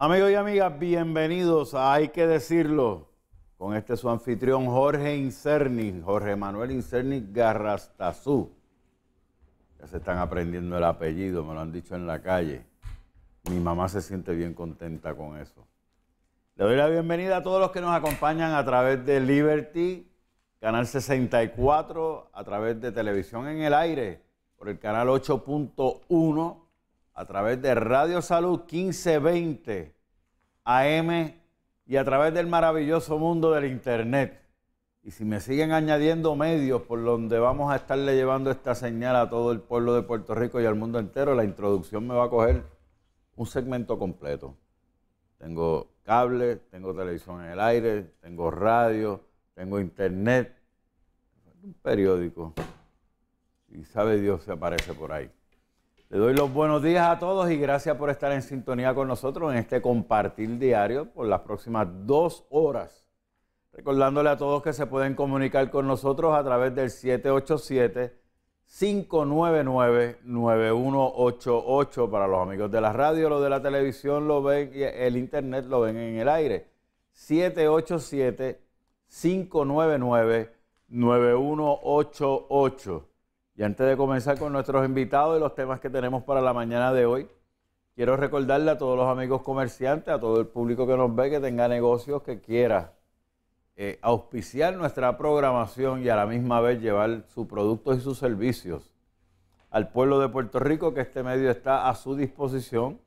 Amigos y amigas, bienvenidos a Hay que decirlo con este su anfitrión Jorge Incerni, Jorge Manuel Incerni Garrastazú. Ya se están aprendiendo el apellido, me lo han dicho en la calle. Mi mamá se siente bien contenta con eso. Le doy la bienvenida a todos los que nos acompañan a través de Liberty, Canal 64, a través de Televisión en el Aire, por el canal 8.1 a través de Radio Salud 1520 AM y a través del maravilloso mundo del Internet. Y si me siguen añadiendo medios por donde vamos a estarle llevando esta señal a todo el pueblo de Puerto Rico y al mundo entero, la introducción me va a coger un segmento completo. Tengo cable, tengo televisión en el aire, tengo radio, tengo internet, un periódico. Y sabe Dios se aparece por ahí. Le doy los buenos días a todos y gracias por estar en sintonía con nosotros en este compartir diario por las próximas dos horas. Recordándole a todos que se pueden comunicar con nosotros a través del 787-599-9188 para los amigos de la radio, lo de la televisión, lo ven, y el internet lo ven en el aire. 787 599 9188 y antes de comenzar con nuestros invitados y los temas que tenemos para la mañana de hoy, quiero recordarle a todos los amigos comerciantes, a todo el público que nos ve, que tenga negocios que quiera eh, auspiciar nuestra programación y a la misma vez llevar sus productos y sus servicios al pueblo de Puerto Rico, que este medio está a su disposición.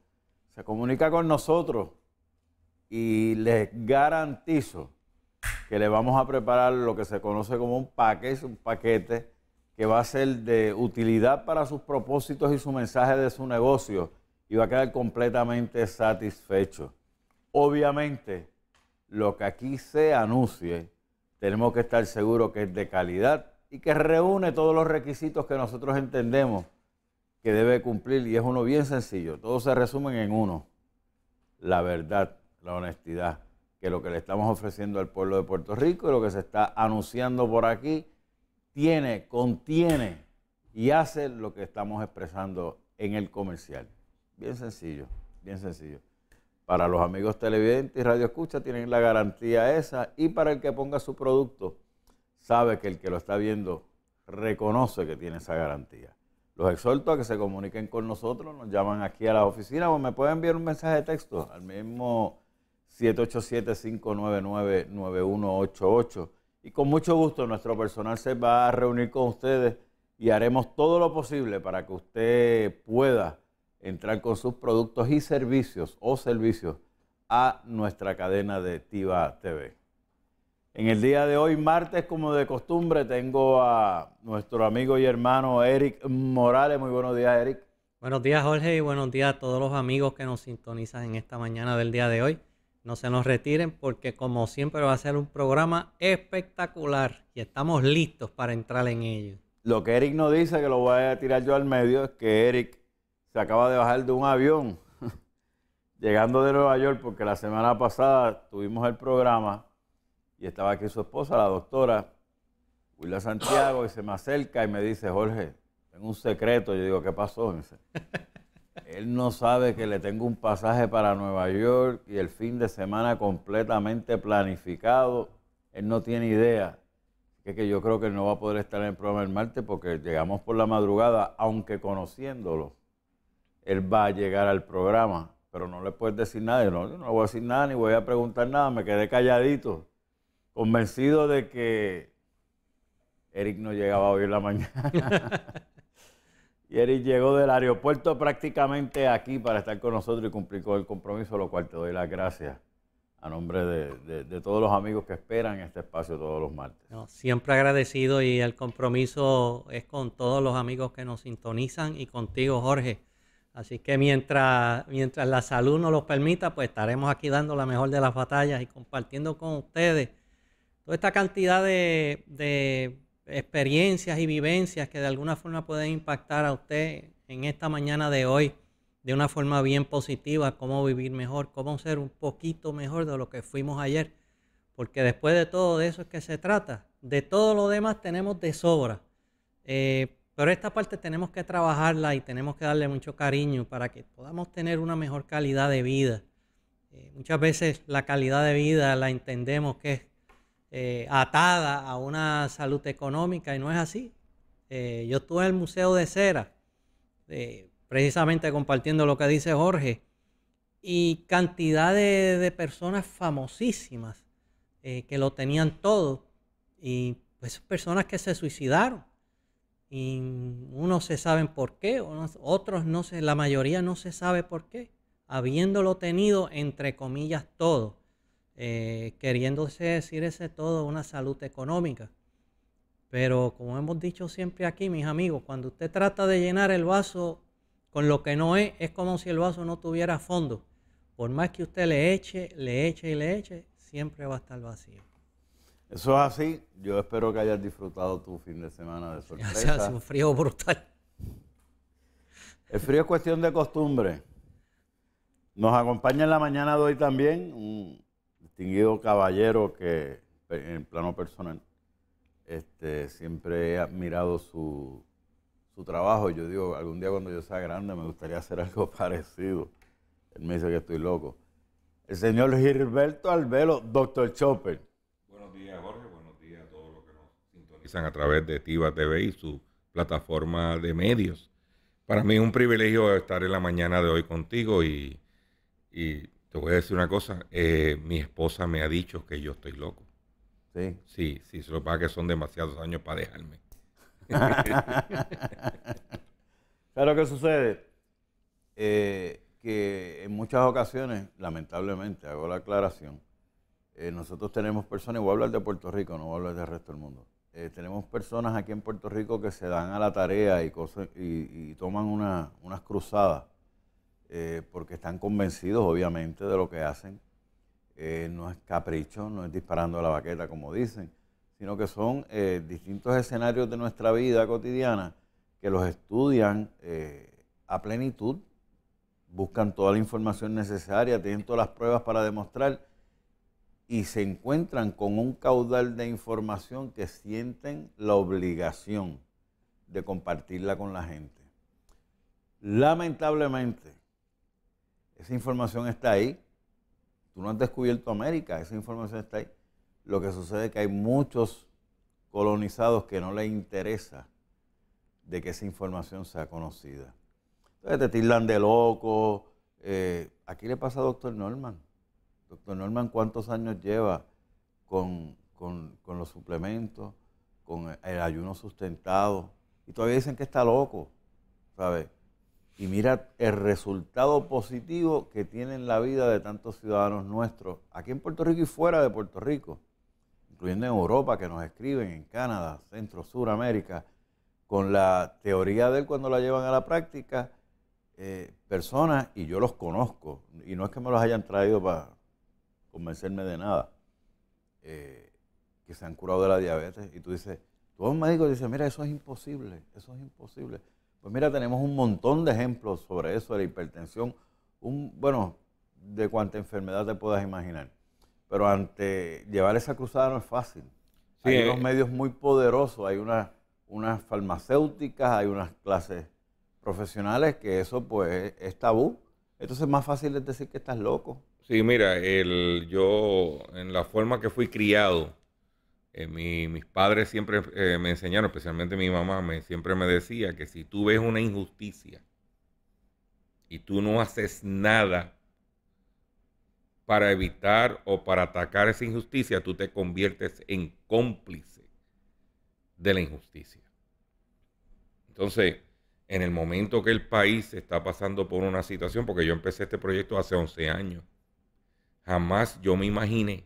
Se comunica con nosotros y les garantizo que le vamos a preparar lo que se conoce como un paquete, un paquete que va a ser de utilidad para sus propósitos y su mensaje de su negocio y va a quedar completamente satisfecho. Obviamente, lo que aquí se anuncie, tenemos que estar seguros que es de calidad y que reúne todos los requisitos que nosotros entendemos que debe cumplir y es uno bien sencillo. Todos se resumen en uno, la verdad, la honestidad, que lo que le estamos ofreciendo al pueblo de Puerto Rico y lo que se está anunciando por aquí tiene, contiene y hace lo que estamos expresando en el comercial. Bien sencillo, bien sencillo. Para los amigos televidentes y radio escucha tienen la garantía esa y para el que ponga su producto sabe que el que lo está viendo reconoce que tiene esa garantía. Los exhorto a que se comuniquen con nosotros, nos llaman aquí a la oficina o me pueden enviar un mensaje de texto al mismo 787-599-9188 y con mucho gusto nuestro personal se va a reunir con ustedes y haremos todo lo posible para que usted pueda entrar con sus productos y servicios o servicios a nuestra cadena de Tiva TV. En el día de hoy, martes, como de costumbre, tengo a nuestro amigo y hermano Eric Morales. Muy buenos días, Eric. Buenos días, Jorge, y buenos días a todos los amigos que nos sintonizan en esta mañana del día de hoy. No se nos retiren porque como siempre va a ser un programa espectacular y estamos listos para entrar en ello. Lo que Eric nos dice, que lo voy a tirar yo al medio, es que Eric se acaba de bajar de un avión llegando de Nueva York porque la semana pasada tuvimos el programa y estaba aquí su esposa, la doctora a Santiago, y se me acerca y me dice, Jorge, tengo un secreto. Yo digo, ¿qué pasó? dice, él no sabe que le tengo un pasaje para Nueva York y el fin de semana completamente planificado. Él no tiene idea. Es que yo creo que él no va a poder estar en el programa el martes porque llegamos por la madrugada, aunque conociéndolo, él va a llegar al programa. Pero no le puedes decir nada. no, le voy a decir nada ni voy a preguntar nada. Me quedé calladito, convencido de que Eric no llegaba hoy en la mañana. Y Eric llegó del aeropuerto prácticamente aquí para estar con nosotros y cumplir con el compromiso, lo cual te doy las gracias a nombre de, todos los amigos que esperan este espacio todos los martes. siempre agradecido y el compromiso es con todos los amigos que nos sintonizan y contigo, Jorge. Así que mientras, mientras la salud nos lo permita, pues estaremos aquí dando la mejor de las batallas y compartiendo con ustedes toda esta cantidad de experiencias y vivencias que de alguna forma pueden impactar a usted en esta mañana de hoy de una forma bien positiva, cómo vivir mejor, cómo ser un poquito mejor de lo que fuimos ayer. Porque después de todo eso es que se trata. De todo lo demás tenemos de sobra. Eh, pero esta parte tenemos que trabajarla y tenemos que darle mucho cariño para que podamos tener una mejor calidad de vida. Eh, muchas veces la calidad de vida la entendemos que es eh, atada a una salud económica y no es así. Eh, yo estuve en el Museo de Cera, eh, precisamente compartiendo lo que dice Jorge, y cantidad de, personas famosísimas que lo tenían todo, y pues personas que se suicidaron. Y unos se saben por qué, otros no se, la mayoría no se sabe por qué, habiéndolo tenido entre comillas todo eh, queriéndose decir ese todo una salud económica. Pero como hemos dicho siempre aquí, mis amigos, cuando usted trata de llenar el vaso con lo que no es, es como si el vaso no tuviera fondo. Por más que usted le eche, le eche y le eche, siempre va a estar vacío. Eso es así. Yo espero que hayas disfrutado tu fin de semana de sorpresa. hace un frío brutal. El frío es cuestión de costumbre. Nos acompaña en la mañana de hoy también un distinguido caballero que eh, en plano personal este, siempre he admirado su, su trabajo. Yo digo, algún día cuando yo sea grande me gustaría hacer algo parecido. Él me dice que estoy loco. El señor Gilberto Albelo, doctor Chopper. Buenos días, Jorge. Buenos días a todos los que nos sintonizan a través de Tiva TV y su plataforma de medios. Para mí es un privilegio estar en la mañana de hoy contigo y te voy a decir una cosa, eh, mi esposa me ha dicho que yo estoy loco. Sí. Sí, sí, se lo que pasa que son demasiados años para dejarme. claro que sucede eh, que en muchas ocasiones, lamentablemente, hago la aclaración, eh, nosotros tenemos personas, y voy a hablar de Puerto Rico, no voy a hablar del resto del mundo. tenemos personas aquí en Puerto Rico que se dan a la tarea y, y, toman unas cruzadas eh, porque están convencidos obviamente de lo que hacen. Eh, no es capricho, no es disparando la baqueta como dicen, sino que son eh, distintos escenarios de nuestra vida cotidiana que los estudian a plenitud, buscan toda la información necesaria, tienen todas las pruebas para demostrar y se encuentran con un caudal de información que sienten la obligación de compartirla con la gente. Lamentablemente, esa información está ahí. Tú no has descubierto América, esa información está ahí. Lo que sucede es que hay muchos colonizados que no les interesa de que esa información sea conocida. Entonces te tildan de loco. Eh, aquí le pasa a doctor Norman. Doctor Norman, ¿cuántos años lleva con, los suplementos, con el, el ayuno sustentado? Y todavía dicen que está loco, ¿sabes? Y mira el resultado positivo que tiene en la vida de tantos ciudadanos nuestros, aquí en Puerto Rico y fuera de Puerto Rico, incluyendo en Europa, que nos escriben, en Canadá, Centro, Suramérica, con la teoría de él cuando la llevan a la práctica, eh, personas, y yo los conozco, y no es que me los hayan traído para convencerme de nada, eh, que se han curado de la diabetes, y tú dices, un médico y dices, mira, eso es imposible, eso es imposible. Pues mira, tenemos un montón de ejemplos sobre eso, de la hipertensión, un, bueno, de cuánta enfermedad te puedas imaginar. Pero ante llevar esa cruzada no es fácil. hay eh, unos medios muy poderosos, hay unas farmacéuticas, hay unas clases profesionales que eso pues es tabú. Entonces es más fácil decir que estás loco. Sí, mira, el, yo en la forma que fui criado, eh, mis padres siempre eh, me enseñaron, especialmente mi mamá, me, siempre me decía que si tú ves una injusticia y tú no haces nada para evitar o para atacar esa injusticia, tú te conviertes en cómplice de la injusticia. Entonces, en el momento que el país está pasando por una situación, porque yo empecé este proyecto hace 11 años, jamás yo me imaginé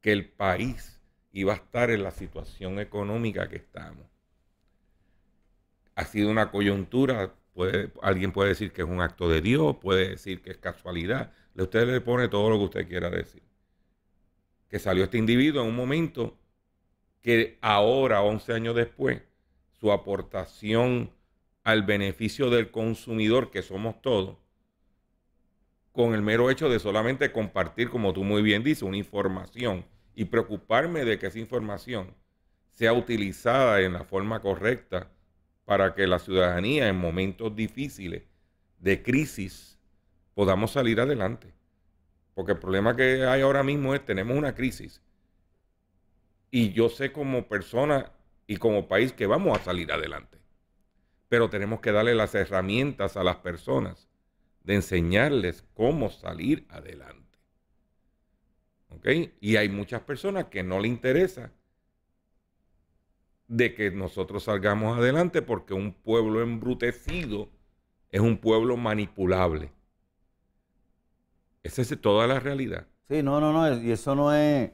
que el país y va a estar en la situación económica que estamos. Ha sido una coyuntura, alguien puede decir que es un acto de Dios, puede decir que es casualidad. Usted le pone todo lo que usted quiera decir. Que salió este individuo en un momento que ahora, 11 años después, su aportación al beneficio del consumidor, que somos todos, con el mero hecho de solamente compartir, como tú muy bien dices, una información y preocuparme de que esa información sea utilizada en la forma correcta para que la ciudadanía en momentos difíciles de crisis podamos salir adelante. Porque el problema que hay ahora mismo es tenemos una crisis y yo sé como persona y como país que vamos a salir adelante. Pero tenemos que darle las herramientas a las personas de enseñarles cómo salir adelante. Y hay muchas personas que no le interesa de que nosotros salgamos adelante porque un pueblo embrutecido es un pueblo manipulable. Esa es toda la realidad. Sí, no, no, no, y eso no es,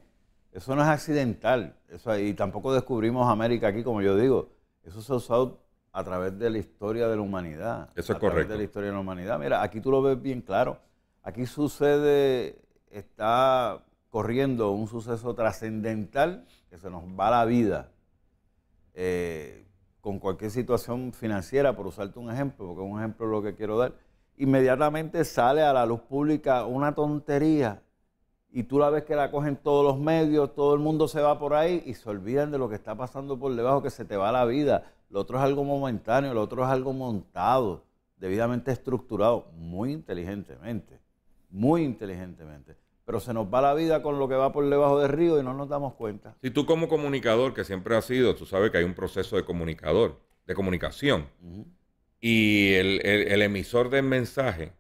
eso no es accidental. Eso, y tampoco descubrimos América aquí, como yo digo. Eso se ha usado a través de la historia de la humanidad. Eso es correcto. A través de la historia de la humanidad. Mira, aquí tú lo ves bien claro. Aquí sucede, está corriendo un suceso trascendental que se nos va la vida eh, con cualquier situación financiera, por usarte un ejemplo, porque un ejemplo lo que quiero dar, inmediatamente sale a la luz pública una tontería y tú la ves que la cogen todos los medios, todo el mundo se va por ahí y se olvidan de lo que está pasando por debajo, que se te va la vida. Lo otro es algo momentáneo, lo otro es algo montado, debidamente estructurado, muy inteligentemente, muy inteligentemente pero se nos va la vida con lo que va por debajo del río y no nos damos cuenta. Si tú como comunicador, que siempre has sido, tú sabes que hay un proceso de comunicador, de comunicación, y el, el, emisor del mensaje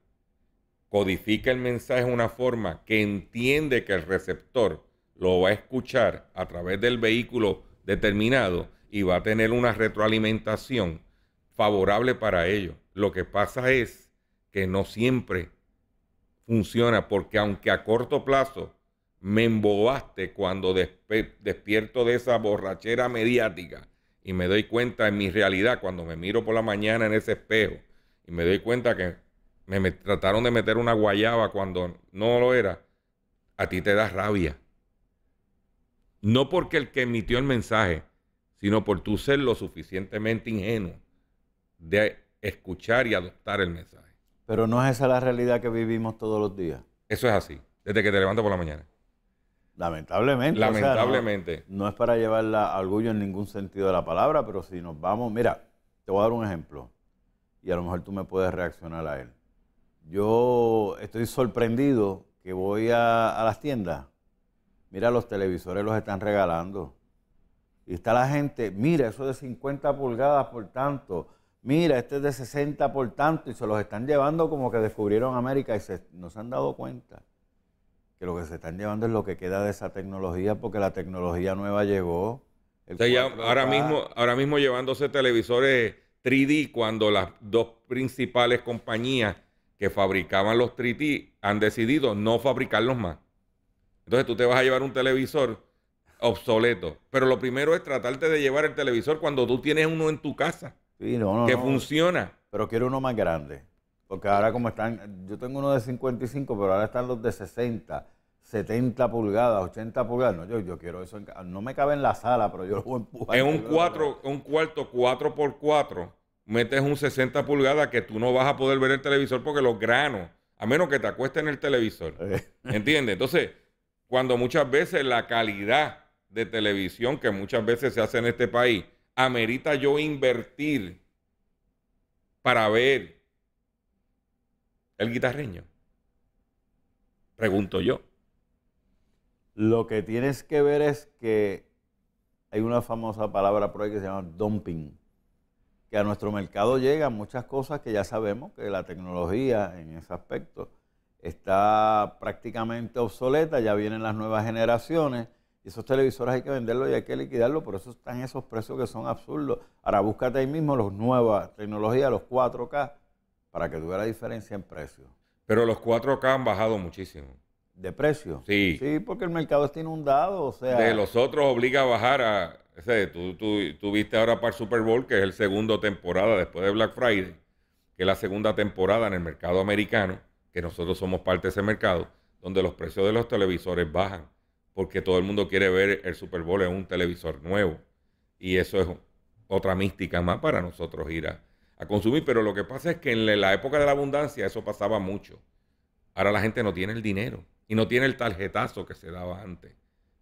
codifica el mensaje de una forma que entiende que el receptor lo va a escuchar a través del vehículo determinado y va a tener una retroalimentación favorable para ello. Lo que pasa es que no siempre funciona, porque aunque a corto plazo me embobaste cuando despierto de esa borrachera mediática y me doy cuenta en mi realidad, cuando me miro por la mañana en ese espejo y me doy cuenta que me, trataron de meter una guayaba cuando no lo era, a ti te da rabia. No porque el que emitió el mensaje, sino por tú ser lo suficientemente ingenuo de escuchar y adoptar el mensaje. Pero no es esa la realidad que vivimos todos los días. Eso es así, desde que te levantas por la mañana. Lamentablemente. Lamentablemente. no, es para llevarla orgullo en ningún sentido de la palabra, pero si nos vamos, mira, te voy a dar un ejemplo y a lo mejor tú me puedes reaccionar a él. Yo estoy sorprendido que voy a, a las tiendas. Mira, los televisores los están regalando. Y está la gente, mira, eso de 50 pulgadas por tanto, mira, este es de 60 por tanto, y se los están llevando como que descubrieron América y se, no se han dado cuenta que lo que se están llevando es lo que queda de esa tecnología, porque la tecnología nueva llegó. ahora, mismo, ahora mismo llevándose televisores 3D, cuando las dos principales compañías que fabricaban los 3D han decidido no fabricarlos más. Entonces tú te vas a llevar un televisor obsoleto. Pero lo primero es tratarte de llevar el televisor cuando tú tienes uno en tu casa que funciona. Pero quiero uno más grande. Porque ahora como están, yo tengo uno de 55, pero ahora están los de 60, 70 pulgadas, 80 pulgadas. No, yo, yo quiero eso. no me cabe en la sala, pero yo lo voy a empujar. En un, cuatro, un cuarto 4x4, metes un 60 pulgadas que tú no vas a poder ver el televisor porque los granos, a menos que te acuestes en el televisor. Eh. ¿Entiendes? Entonces, cuando muchas veces la calidad de televisión que muchas veces se hace en este país amerita yo invertir para ver el guitarreño? Pregunto yo. Lo que tienes que ver es que hay una famosa palabra por ahí que se llama dumping, que a nuestro mercado llegan muchas cosas que ya sabemos que la tecnología en ese aspecto está prácticamente obsoleta, ya vienen las nuevas generaciones y esos televisores hay que venderlos y hay que liquidarlos, por eso están esos precios que son absurdos. Ahora búscate ahí mismo los nuevas tecnologías, los 4K, para que tú veas la diferencia en precios. Pero los 4K han bajado muchísimo. ¿De precio? Sí. Sí, porque el mercado está inundado, o sea... De los otros obliga a bajar a... O tú, tú, viste ahora para el Super Bowl, que es el segundo temporada después de Black Friday, que es la segunda temporada en el mercado americano, que nosotros somos parte de ese mercado, donde los precios de los televisores bajan porque todo el mundo quiere ver el Super Bowl en un televisor nuevo. Y eso es otra mística más para nosotros ir a, consumir. Pero lo que pasa es que en la época de la abundancia eso pasaba mucho. Ahora la gente no tiene el dinero y no tiene el tarjetazo que se daba antes.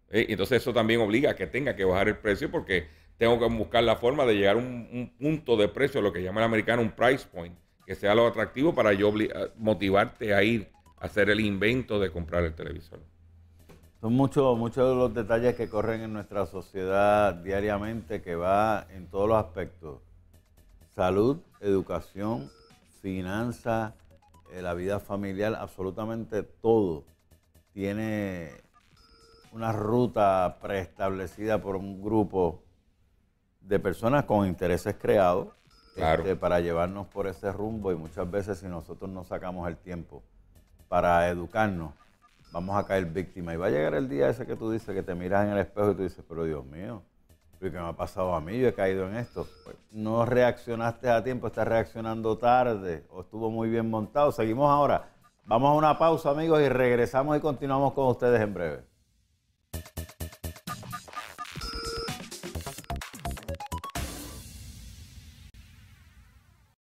¿Eh? Entonces eso también obliga a que tenga que bajar el precio porque tengo que buscar la forma de llegar a un, punto de precio, lo que llama el americano un price point, que sea lo atractivo para yo motivarte a ir a hacer el invento de comprar el televisor. Son muchos muchos de los detalles que corren en nuestra sociedad diariamente que va en todos los aspectos. Salud, educación, finanzas, eh, la vida familiar, absolutamente todo tiene una ruta preestablecida por un grupo de personas con intereses creados este, para llevarnos por ese rumbo y muchas veces si nosotros no sacamos el tiempo para educarnos, vamos a caer víctima. Y va a llegar el día ese que tú dices, que te miras en el espejo y tú dices, pero Dios mío, ¿qué me ha pasado a mí? Yo he caído en esto. Pues, no reaccionaste a tiempo, estás reaccionando tarde o estuvo muy bien montado. Seguimos ahora. Vamos a una pausa, amigos, y regresamos y continuamos con ustedes en breve.